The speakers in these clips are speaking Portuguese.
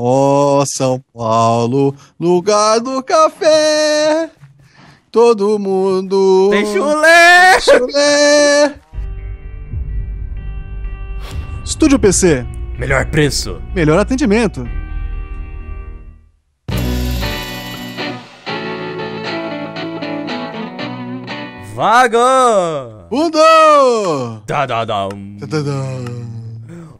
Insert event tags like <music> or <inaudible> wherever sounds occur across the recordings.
Ó oh, São Paulo, lugar do café. Todo mundo. Tem chulé! Chulé! Estúdio PC. Melhor preço. Melhor atendimento. Vaga! Mundo! da da.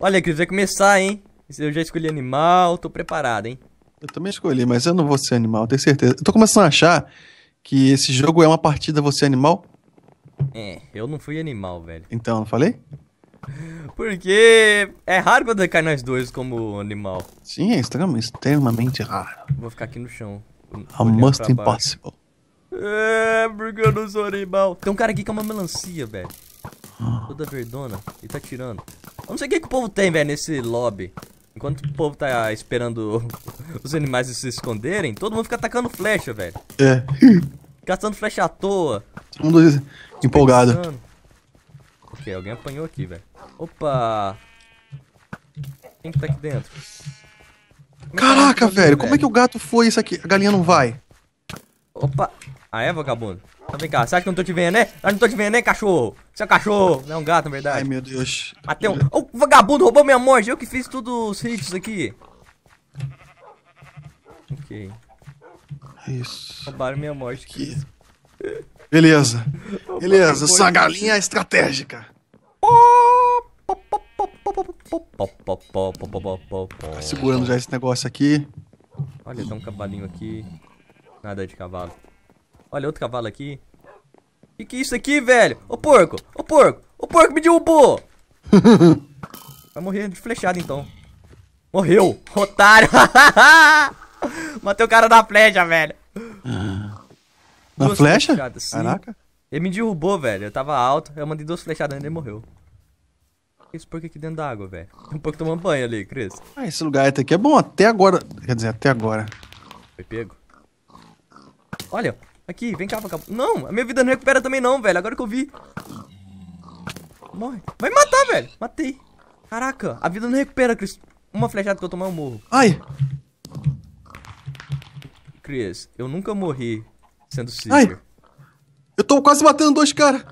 Olha, queria vai começar, hein? Eu já escolhi animal, tô preparado, hein? Eu também escolhi, mas eu não vou ser animal, tenho certeza. Eu tô começando a achar que esse jogo é uma partida você é animal. É, eu não fui animal, velho. Então, não falei? Porque é raro quando cai nós dois como animal. Sim, é extremamente raro. Vou ficar aqui no chão. Almost impossible. É, porque eu não sou animal. Tem um cara aqui que é uma melancia, velho. Ah. Toda verdona. Ele tá tirando. Eu não sei o que, que o povo tem, velho, nesse lobby. Enquanto o povo tá esperando <laughs> os animais se esconderem, todo mundo fica atacando flecha, velho. É. Gastando flecha à toa. Todo mundo empolgado. Ok, alguém apanhou aqui, velho. Opa! Quem que tá aqui dentro? Como é Caraca, é velho, como é que o gato foi isso aqui? A galinha não vai? Opa! Ah, é, vagabundo? Vem cá, você acha que eu não tô te vendo, né? Eu não tô te vendo, né, cachorro? Você é um cachorro, não é um gato, na verdade. Ai, meu Deus. Matei um... O vagabundo roubou minha morte. eu que fiz todos os hits aqui. Ok. Isso. Roubaram minha morte. aqui. Beleza. Beleza, essa galinha é estratégica. Tá segurando já esse negócio aqui. Olha, tem um cavalinho aqui. Nada de cavalo. Olha, outro cavalo aqui. Que que é isso aqui, velho? Ô, porco! Ô, porco! Ô, porco, me derrubou! <laughs> Vai morrer de flechada, então. Morreu! Otário! <laughs> Matei o cara na flecha, velho. Na duas flecha? Caraca. Ele me derrubou, velho. Eu tava alto. Eu mandei duas flechadas e ele morreu. Esse porco aqui dentro da água, velho. Tem <laughs> um porco tomando banho ali, Cris. Ah, esse lugar aqui é bom até agora. Quer dizer, até agora. Foi pego. Olha, Aqui, vem cá, vagabundo. Não, a minha vida não recupera também não, velho. Agora que eu vi. Morre. Vai matar, velho. Matei. Caraca, a vida não recupera, Chris. Uma flechada que eu tomar, eu morro. Ai. Chris, eu nunca morri sendo Seeker. Ai. Eu tô quase matando dois caras.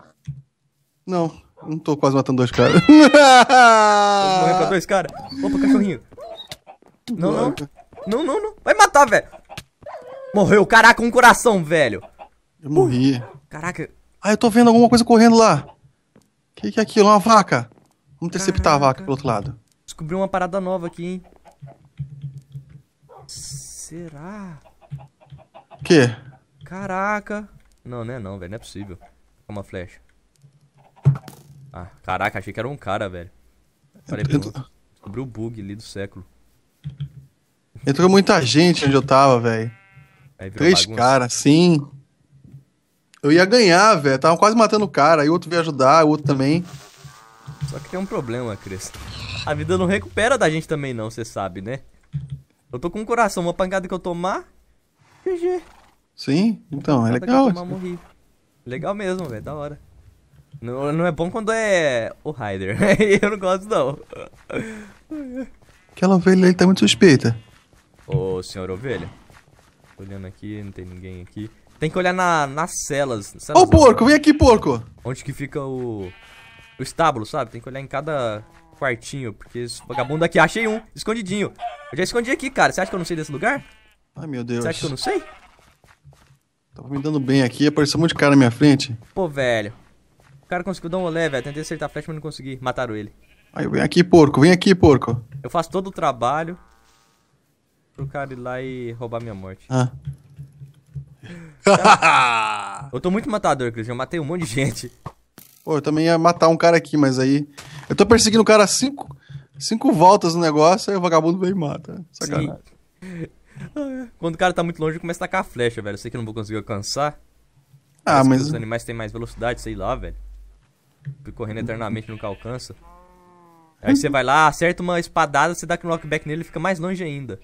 Não, não tô quase matando dois caras. Morreu pra dois caras? Opa, cachorrinho. Não, não. Não, não, não. Vai matar, velho. Morreu, caraca, um coração, velho. Eu morri. Caraca. Ah, eu tô vendo alguma coisa correndo lá. O que, que é aquilo? É uma vaca. Vamos interceptar caraca. a vaca pelo outro lado. Descobri uma parada nova aqui, hein. Será? O quê? Caraca. Não, não é não, velho. Não é possível. Uma flecha. Ah, caraca, achei que era um cara, velho. Falei, Entrou... Descobri o bug ali do século. Entrou muita gente onde eu tava, velho. Três caras, sim. Eu ia ganhar, velho. Tava quase matando o cara. Aí o outro veio ajudar, o outro também. Só que tem um problema, Cris. A vida não recupera da gente também, não, você sabe, né? Eu tô com um coração, uma pancada que eu tomar. GG. Sim, então, é legal. Tomar, assim. legal mesmo, velho, da hora. Não, não é bom quando é o Ryder <laughs> eu não gosto, não. Aquela ovelha aí tá muito suspeita. Ô, senhor ovelha. Tô olhando aqui, não tem ninguém aqui. Tem que olhar na, nas celas. Ô, oh, porco, né? vem aqui, porco! Onde que fica o, o estábulo, sabe? Tem que olhar em cada quartinho, porque esse vagabundo aqui... Achei um, escondidinho. Eu já escondi aqui, cara. Você acha que eu não sei desse lugar? Ai, meu Deus. Você acha que eu não sei? Tava me dando bem aqui, apareceu um monte de cara na minha frente. Pô, velho. O cara conseguiu dar um olé, velho. Tentei acertar a flecha, mas não consegui. Mataram ele. Aí, vem aqui, porco. Vem aqui, porco. Eu faço todo o trabalho pro cara ir lá e roubar minha morte. Ah. <laughs> eu tô muito matador, Cris. Eu matei um monte de gente. Pô, eu também ia matar um cara aqui, mas aí. Eu tô perseguindo o cara cinco, cinco voltas no negócio, aí o vagabundo vem e mata. Sacanagem. <laughs> Quando o cara tá muito longe, começa a tacar a flecha, velho. Eu sei que eu não vou conseguir alcançar. Ah, mas. Os animais têm mais velocidade, sei lá, velho. Correndo eternamente nunca alcança. Aí você vai lá, acerta uma espadada, você dá knockback nele, e fica mais longe ainda.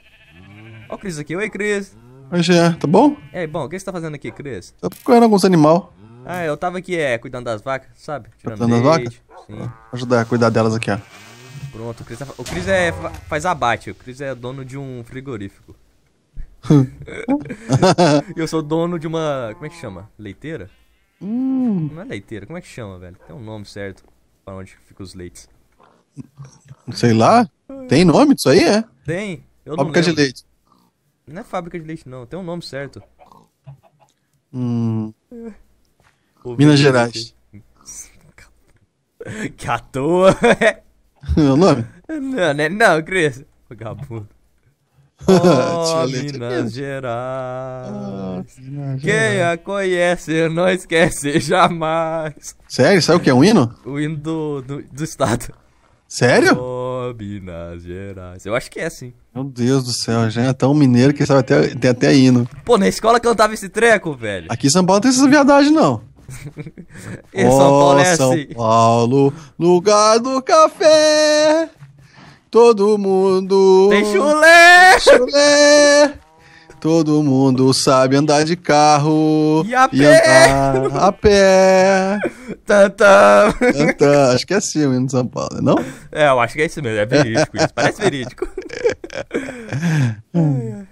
Ó o Cris aqui. Oi, Cris. Oi, Jean. Tá bom? É, bom, o que você tá fazendo aqui, Cris? Tô procurando alguns animal. Ah, eu tava aqui, é, cuidando das vacas, sabe? Tá Tirando cuidando das vacas? Sim. Vou ajudar a cuidar delas aqui, ó. Pronto, o Cris, tá o Chris é, faz abate. O Cris é dono de um frigorífico. <laughs> eu sou dono de uma. Como é que chama? Leiteira? Hum. Não é leiteira, como é que chama, velho? Tem um nome certo pra onde ficam os leites. Sei lá. Tem nome disso aí, é? Tem. fábrica de leite. Não é fábrica de leite, não. Tem um nome certo. Hum. Minas Gerais. <laughs> Que à toa. Meu <laughs> é nome? Não, né? Não, Cris. Vagabundo. Oh, <laughs> Minas né? Gerais. Ah, Quem a conhece não esquece jamais. Sério? Sabe o que é um hino? O hino do, do, do estado. Sério? Minas Gerais. Eu acho que é, sim. Meu Deus do céu, já é tão mineiro que sabe até, tem até hino. Pô, na escola cantava esse treco, velho. Aqui em São Paulo tem essas viadagens, não. <laughs> em oh, São Paulo é São assim. Paulo, lugar do café. Todo mundo. Tem chulé! Chulé! Todo mundo sabe andar de carro. E a e pé! a pé! Tantã! <laughs> Tantã! Acho que é assim o hino de São Paulo, não? É, eu acho que é isso mesmo, é verídico isso, parece verídico. <laughs>